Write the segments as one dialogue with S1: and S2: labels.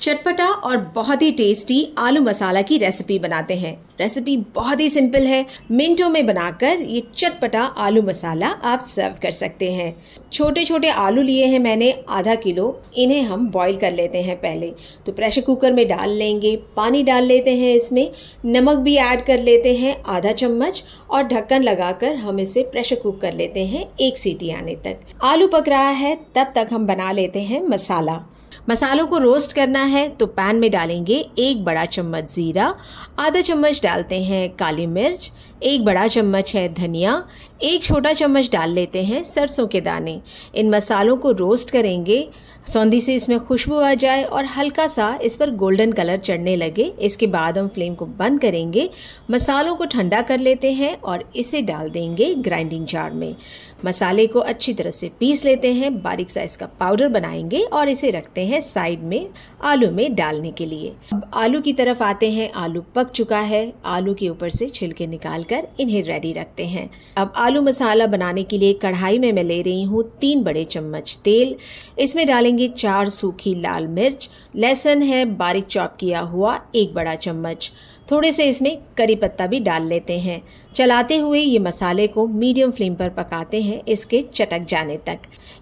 S1: चटपटा और बहुत ही टेस्टी आलू मसाला की रेसिपी बनाते हैं रेसिपी बहुत ही सिंपल है मिनटों में बनाकर ये चटपटा आलू मसाला आप सर्व कर सकते हैं छोटे छोटे आलू लिए हैं मैंने आधा किलो इन्हें हम बॉईल कर लेते हैं पहले तो प्रेशर कुकर में डाल लेंगे पानी डाल लेते हैं इसमें नमक भी ऐड कर लेते हैं आधा चम्मच और ढक्कन लगाकर हम इसे प्रेशर कुक कर लेते हैं एक सीटी आने तक आलू पक रहा है तब तक हम बना लेते हैं मसाला मसालों को रोस्ट करना है तो पैन में डालेंगे एक बड़ा चम्मच ज़ीरा आधा चम्मच डालते हैं काली मिर्च एक बड़ा चम्मच है धनिया एक छोटा चम्मच डाल लेते हैं सरसों के दाने इन मसालों को रोस्ट करेंगे सौंधी से इसमें खुशबू आ जाए और हल्का सा इस पर गोल्डन कलर चढ़ने लगे इसके बाद हम फ्लेम को बंद करेंगे मसालों को ठंडा कर लेते हैं और इसे डाल देंगे ग्राइंडिंग जार में मसाले को अच्छी तरह से पीस लेते हैं बारीक साइज का पाउडर बनाएंगे और इसे रखते हैं रहे हैं साइड में आलू में डालने के लिए अब आलू की तरफ आते हैं आलू पक चुका है आलू के ऊपर से छिलके निकाल कर इन्हें रेडी रखते हैं अब आलू मसाला बनाने के लिए कढ़ाई में मैं ले रही हूँ तीन बड़े चम्मच तेल इसमें डालेंगे चार सूखी लाल मिर्च लहसुन है बारीक चॉप किया हुआ एक बड़ा चम्मच थोड़े से इसमें करी पत्ता भी डाल लेते हैं चलाते हुए ये मसाले को मीडियम फ्लेम पर पकाते हैं इसके चटक जाने तक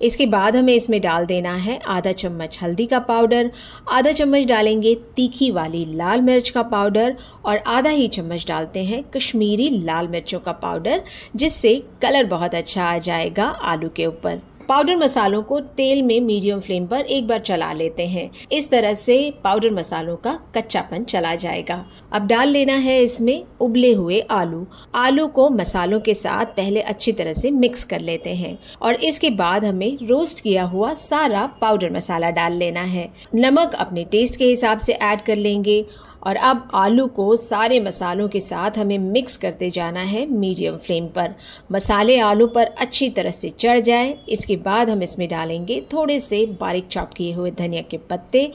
S1: इसके बाद हमें इसमें डाल देना है आधा चम्मच हल्दी का पाउडर आधा चम्मच डालेंगे तीखी वाली लाल मिर्च का पाउडर और आधा ही चम्मच डालते हैं कश्मीरी लाल मिर्चों का पाउडर जिससे कलर बहुत अच्छा आ जाएगा आलू के ऊपर पाउडर मसालों को तेल में मीडियम फ्लेम पर एक बार चला लेते हैं इस तरह से पाउडर मसालों का कच्चापन चला जाएगा अब डाल लेना है इसमें उबले हुए आलू आलू को मसालों के साथ पहले अच्छी तरह से मिक्स कर लेते हैं और इसके बाद हमें रोस्ट किया हुआ सारा पाउडर मसाला डाल लेना है नमक अपने टेस्ट के हिसाब से ऐड कर लेंगे और अब आलू को सारे मसालों के साथ हमें मिक्स करते जाना है मीडियम फ्लेम पर मसाले आलू पर अच्छी तरह से चढ़ जाएं इसके बाद हम इसमें डालेंगे थोड़े से बारीक चॉप किए हुए धनिया के पत्ते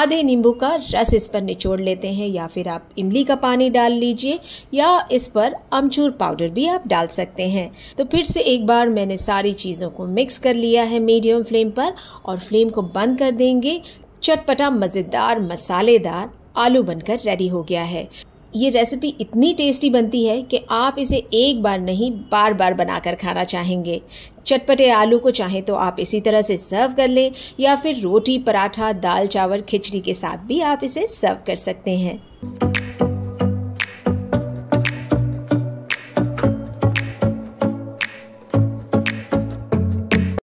S1: आधे नींबू का रस इस पर निचोड़ लेते हैं या फिर आप इमली का पानी डाल लीजिए या इस पर अमचूर पाउडर भी आप डाल सकते हैं तो फिर से एक बार मैंने सारी चीज़ों को मिक्स कर लिया है मीडियम फ्लेम पर और फ्लेम को बंद कर देंगे चटपटा मज़ेदार मसालेदार आलू बनकर रेडी हो गया है ये रेसिपी इतनी टेस्टी बनती है कि आप इसे एक बार नहीं बार बार बनाकर खाना चाहेंगे चटपटे आलू को चाहे तो आप इसी तरह से सर्व कर लें या फिर रोटी पराठा दाल चावल खिचड़ी के साथ भी आप इसे सर्व कर सकते हैं